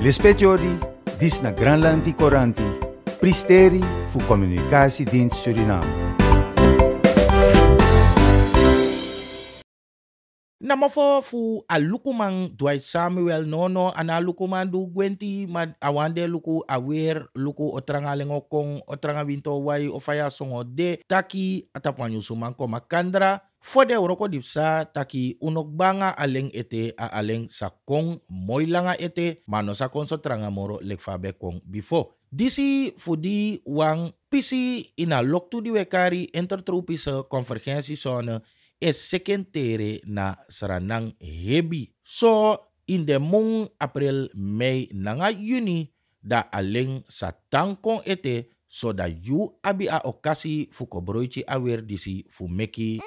Le speciori, na Granland Coranti, pristeri fu communicatiedienst Suriname. Nama fo fu a Dwight Samuel nono ana lukuman du gwenti ma awande luku awer luku otranga lengokong otranga winto wai ofaya songo de taki atapanyu sumanko makandra Fode uroko dipsa taki unok banga aleng ete a aleng sakong moilanga ete mano sakong sotranga moro lekfabe kong bifo. Disi fudi wang pisi ina loktu diwekari entertrupi sa konvergensi sona e sekentere na saranang hebi. So, in de mong April, May na nga Juni, da aling sa tangkong ete so da yu abi a okasi fukobroichi awer disi fumeki.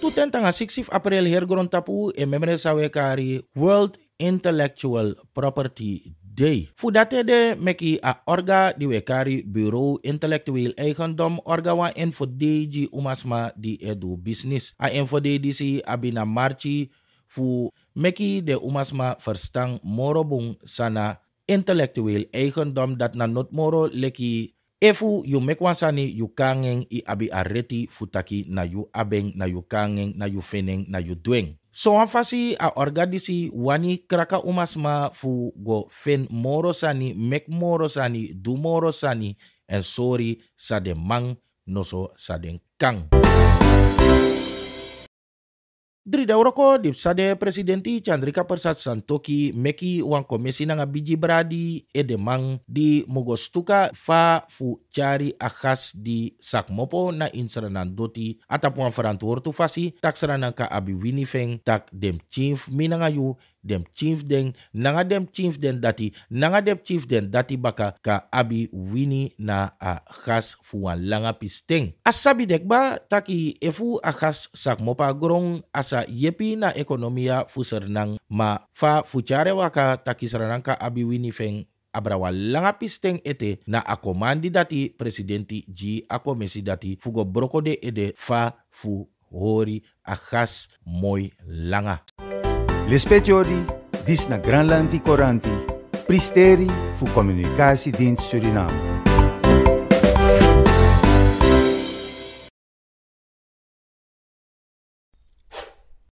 Tuten tanga 6 April hergron tapu e memre sawekari World Intellectual Property Day. Fudate de meki a orga di wekari Bureau Intellectueel Eigendom orga wa info di umasma di edu business. A info DC abina marchi fu meki de umasma verstang morobung sana intellectueel eigendom dat na not moro leki Efu yu mekwasani yu kangen i abi areti futaki na yu abeng na yu kangen na yu feneng na yu dueng. So anfasi a organisi wani kraka umasma fu go fen moro sani, mek moro sani, du moro sani en sori sa de mang noso sa de kang. Dari dauroko di dipsade presidenti Chandrika Persat Santoki meki uang komisi nanga biji beradi edemang di mogostuka fa fu cari akhas di sakmopo na inseranan doti uang farantuor tu fasi tak seranang ka abi winifeng tak dem chief minangayu dem chief deng, nanga dem chief deng dati nanga dem chief deng dati baka ka abi wini na a khas fu wan langa pisteng asabi dek ba taki efu a khas sak mopa grong asa yepi na ekonomia ya fu serenang ma fa fu chare waka taki serenang ka abi wini feng abrawa langa pisteng ete na ako mandi dati presidenti ji ako mesi dati fugo brokode ede fa fu hori a gas moi langa Lispetiori, Disna Granlandi Coranti, Pristeri fu comunicasi din Suriname.